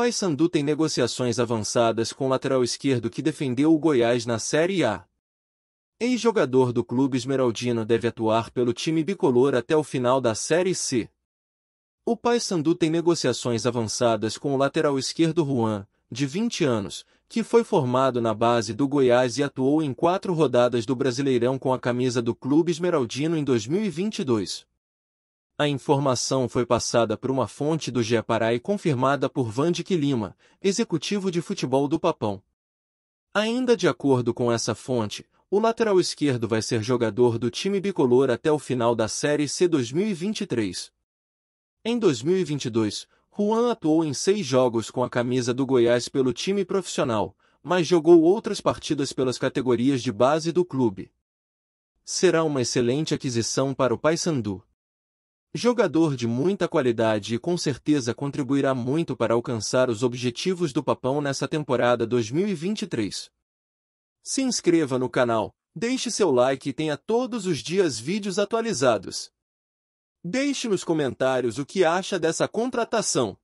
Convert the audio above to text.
Paysandu tem negociações avançadas com o lateral esquerdo que defendeu o Goiás na Série A. Ex-jogador do clube esmeraldino deve atuar pelo time bicolor até o final da Série C. O Paysandu tem negociações avançadas com o lateral esquerdo Juan, de 20 anos, que foi formado na base do Goiás e atuou em quatro rodadas do Brasileirão com a camisa do clube esmeraldino em 2022. A informação foi passada por uma fonte do GE e confirmada por Vandic Lima, executivo de futebol do Papão. Ainda de acordo com essa fonte, o lateral esquerdo vai ser jogador do time bicolor até o final da Série C 2023. Em 2022, Juan atuou em seis jogos com a camisa do Goiás pelo time profissional, mas jogou outras partidas pelas categorias de base do clube. Será uma excelente aquisição para o Paysandu. Jogador de muita qualidade e com certeza contribuirá muito para alcançar os objetivos do Papão nessa temporada 2023. Se inscreva no canal, deixe seu like e tenha todos os dias vídeos atualizados. Deixe nos comentários o que acha dessa contratação.